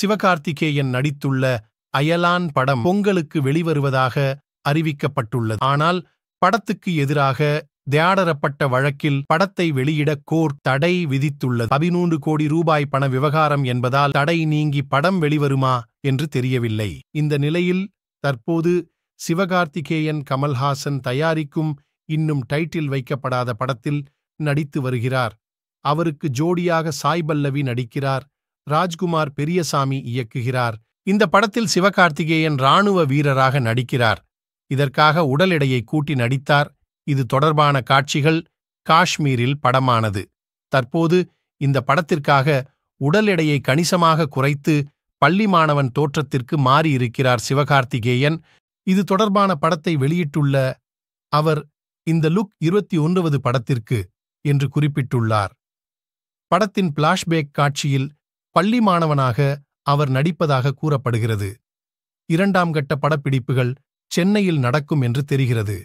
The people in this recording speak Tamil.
சிவகார்த்திகேயன் நடித்துள்ள அயலான் படம் பொங்கலுக்கு வெளிவருவதாக அறிவிக்கப்பட்டுள்ளது ஆனால் படத்துக்கு எதிராக தியாடரப்பட்ட வழக்கில் படத்தை வெளியிட கோர்ட் தடை விதித்துள்ளது பதினூன்று கோடி ரூபாய் பண விவகாரம் என்பதால் தடை நீங்கி படம் வெளிவருமா என்று தெரியவில்லை இந்த நிலையில் தற்போது சிவகார்த்திகேயன் கமல்ஹாசன் தயாரிக்கும் இன்னும் டைட்டில் வைக்கப்படாத படத்தில் நடித்து வருகிறார் அவருக்கு ஜோடியாக சாய் பல்லவி நடிக்கிறார் ராஜ்குமார் பெரியசாமி இயக்குகிறார் இந்த படத்தில் சிவகார்த்திகேயன் ராணுவ வீரராக நடிக்கிறார் இதற்காக உடல் எடையை கூட்டி நடித்தார் இது தொடர்பான காட்சிகள் காஷ்மீரில் படமானது தற்போது இந்த படத்திற்காக உடல் எடையை கணிசமாக குறைத்து பள்ளி மாணவன் தோற்றத்திற்கு மாறியிருக்கிறார் சிவகார்த்திகேயன் இது தொடர்பான படத்தை வெளியிட்டுள்ள அவர் இந்த லுக் இருபத்தி ஒன்பது படத்திற்கு என்று குறிப்பிட்டுள்ளார் படத்தின் பிளாஷ்பேக் காட்சியில் பள்ளி மாணவனாக அவர் நடிப்பதாக கூறப்படுகிறது இரண்டாம் கட்ட படப்பிடிப்புகள் சென்னையில் நடக்கும் என்று தெரிகிறது